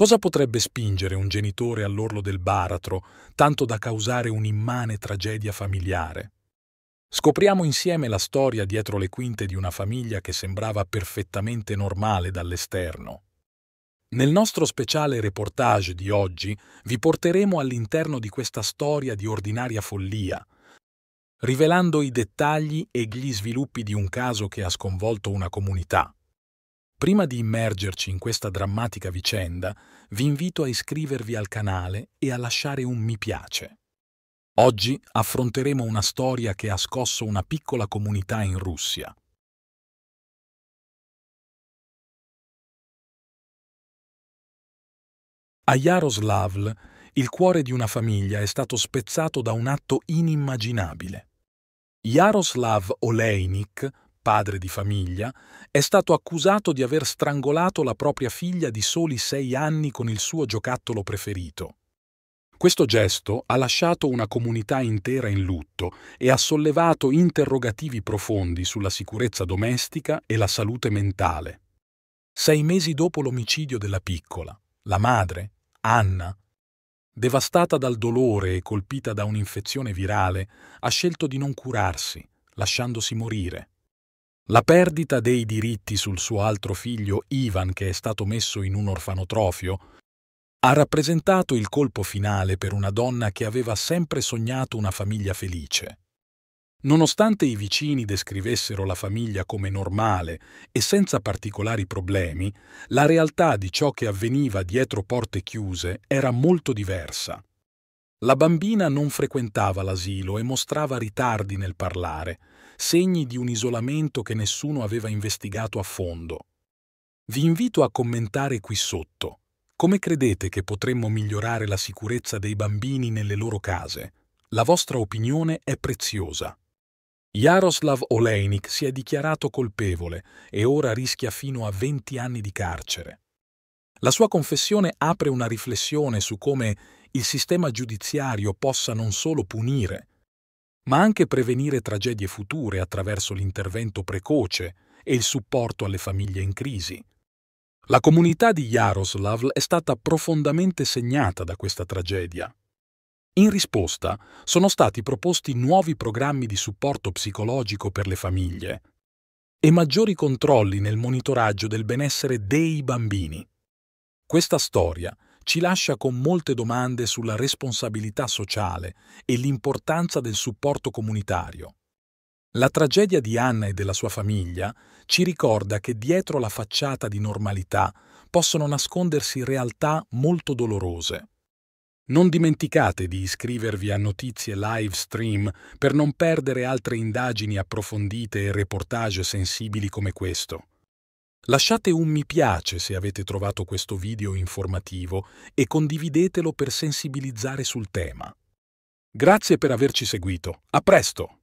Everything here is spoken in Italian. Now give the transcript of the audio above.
Cosa potrebbe spingere un genitore all'orlo del baratro, tanto da causare un'immane tragedia familiare? Scopriamo insieme la storia dietro le quinte di una famiglia che sembrava perfettamente normale dall'esterno. Nel nostro speciale reportage di oggi vi porteremo all'interno di questa storia di ordinaria follia, rivelando i dettagli e gli sviluppi di un caso che ha sconvolto una comunità. Prima di immergerci in questa drammatica vicenda, vi invito a iscrivervi al canale e a lasciare un mi piace. Oggi affronteremo una storia che ha scosso una piccola comunità in Russia. A Jaroslavl, il cuore di una famiglia è stato spezzato da un atto inimmaginabile. Jaroslav Olejnik, padre di famiglia, è stato accusato di aver strangolato la propria figlia di soli sei anni con il suo giocattolo preferito. Questo gesto ha lasciato una comunità intera in lutto e ha sollevato interrogativi profondi sulla sicurezza domestica e la salute mentale. Sei mesi dopo l'omicidio della piccola, la madre, Anna, devastata dal dolore e colpita da un'infezione virale, ha scelto di non curarsi, lasciandosi morire. La perdita dei diritti sul suo altro figlio Ivan, che è stato messo in un orfanotrofio, ha rappresentato il colpo finale per una donna che aveva sempre sognato una famiglia felice. Nonostante i vicini descrivessero la famiglia come normale e senza particolari problemi, la realtà di ciò che avveniva dietro porte chiuse era molto diversa. La bambina non frequentava l'asilo e mostrava ritardi nel parlare, segni di un isolamento che nessuno aveva investigato a fondo. Vi invito a commentare qui sotto. Come credete che potremmo migliorare la sicurezza dei bambini nelle loro case? La vostra opinione è preziosa. Jaroslav Olejnik si è dichiarato colpevole e ora rischia fino a 20 anni di carcere. La sua confessione apre una riflessione su come il sistema giudiziario possa non solo punire, ma anche prevenire tragedie future attraverso l'intervento precoce e il supporto alle famiglie in crisi. La comunità di Jaroslav è stata profondamente segnata da questa tragedia. In risposta sono stati proposti nuovi programmi di supporto psicologico per le famiglie e maggiori controlli nel monitoraggio del benessere dei bambini. Questa storia ci lascia con molte domande sulla responsabilità sociale e l'importanza del supporto comunitario. La tragedia di Anna e della sua famiglia ci ricorda che dietro la facciata di normalità possono nascondersi realtà molto dolorose. Non dimenticate di iscrivervi a Notizie Live Stream per non perdere altre indagini approfondite e reportage sensibili come questo. Lasciate un mi piace se avete trovato questo video informativo e condividetelo per sensibilizzare sul tema. Grazie per averci seguito. A presto!